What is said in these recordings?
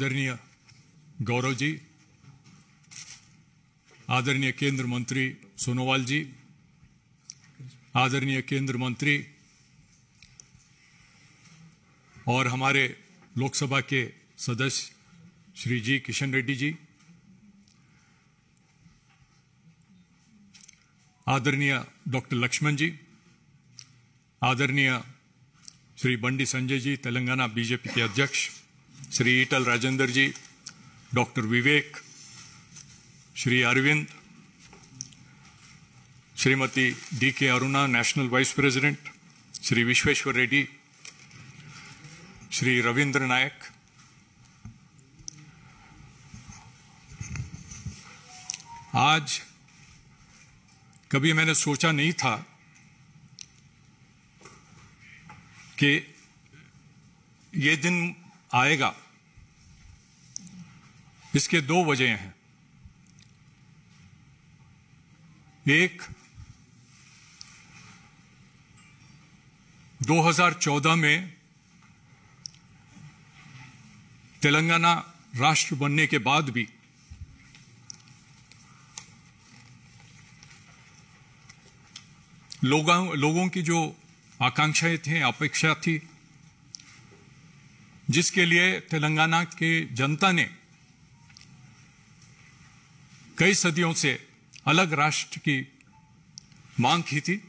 आदरणीय गौरव जी आदरणीय केंद्र मंत्री सोनोवाल जी आदरणीय केंद्र मंत्री और हमारे लोकसभा के सदस्य श्री जी किशन रेड्डी जी आदरणीय डॉक्टर लक्ष्मण जी आदरणीय श्री बंडी संजय जी तेलंगाना बीजेपी के अध्यक्ष Shri Etela Rajender ji doctor Vivek Shri Arvind Shrimati D K Aruna national vice president Shri Vishweshwar Reddy Shri Ravindra Naik आज कभी मैंने सोचा नहीं था कि ये दिन आएगा इसके दो वजह हैं एक 2014 में तेलंगाना राष्ट्र बनने के बाद भी लोगों लोगों की जो आकांक्षाएं थी अपेक्षा थी जिसके लिए तेलंगाना के जनता ने कई सदियों से अलग राष्ट्र की मांग की थी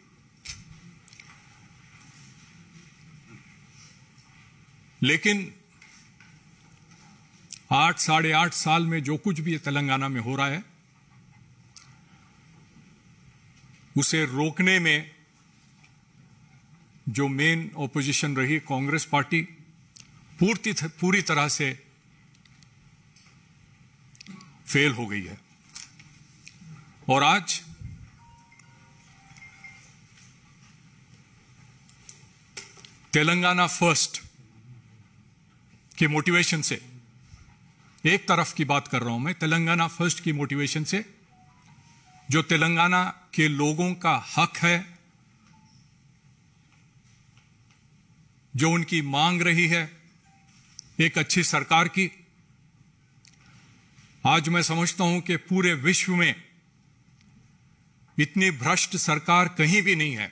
लेकिन आठ साढ़े आठ साल में जो कुछ भी तेलंगाना में हो रहा है उसे रोकने में जो मेन ओपोजिशन रही कांग्रेस पार्टी पूर्ति पूरी तरह से फेल हो गई है और आज तेलंगाना फर्स्ट के मोटिवेशन से एक तरफ की बात कर रहा हूं मैं तेलंगाना फर्स्ट की मोटिवेशन से जो तेलंगाना के लोगों का हक है जो उनकी मांग रही है एक अच्छी सरकार की आज मैं समझता हूं कि पूरे विश्व में इतनी भ्रष्ट सरकार कहीं भी नहीं है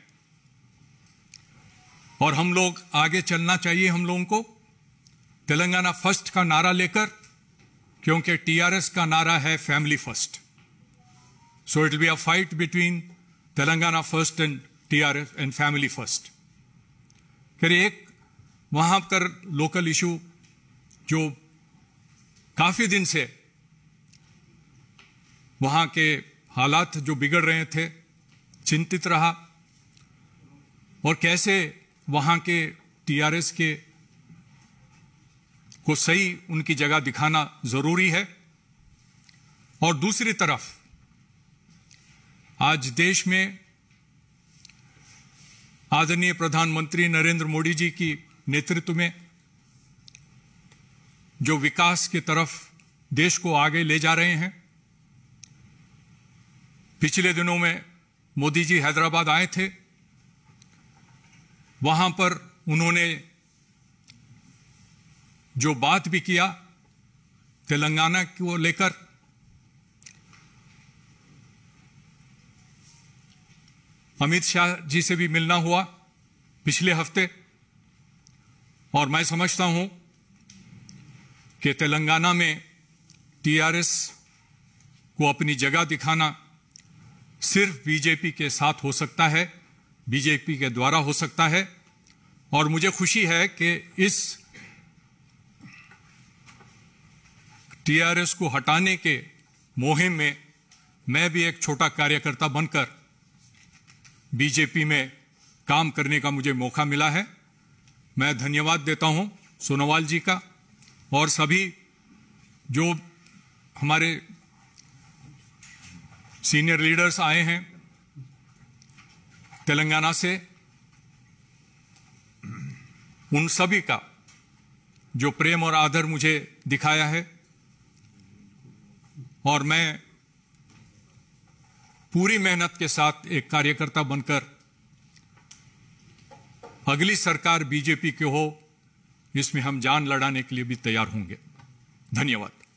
और हम लोग आगे चलना चाहिए हम लोगों को तेलंगाना फर्स्ट का नारा लेकर क्योंकि टीआरएस का नारा है family first so it be a fight between Telangana first and TRS and family first फिर एक वहां पर लोकल इशू जो काफ़ी दिन से वहां के हालात जो बिगड़ रहे थे चिंतित रहा और कैसे वहां के टीआरएस के को सही उनकी जगह दिखाना ज़रूरी है और दूसरी तरफ आज देश में आदरणीय प्रधानमंत्री नरेंद्र मोदी जी की नेतृत्व में जो विकास की तरफ देश को आगे ले जा रहे हैं पिछले दिनों में मोदी जी हैदराबाद आए थे वहां पर उन्होंने जो बात भी किया तेलंगाना को लेकर अमित शाह जी से भी मिलना हुआ पिछले हफ्ते और मैं समझता हूं कि तेलंगाना में टीआरएस को अपनी जगह दिखाना सिर्फ बीजेपी के साथ हो सकता है बीजेपी के द्वारा हो सकता है और मुझे खुशी है कि इस टीआरएस को हटाने के मुहिम में मैं भी एक छोटा कार्यकर्ता बनकर बीजेपी में काम करने का मुझे मौका मिला है मैं धन्यवाद देता हूं सोनोवाल जी का और सभी जो हमारे सीनियर लीडर्स आए हैं तेलंगाना से उन सभी का जो प्रेम और आदर मुझे दिखाया है और मैं पूरी मेहनत के साथ एक कार्यकर्ता बनकर अगली सरकार बीजेपी की हो जिसमें हम जान लड़ाने के लिए भी तैयार होंगे धन्यवाद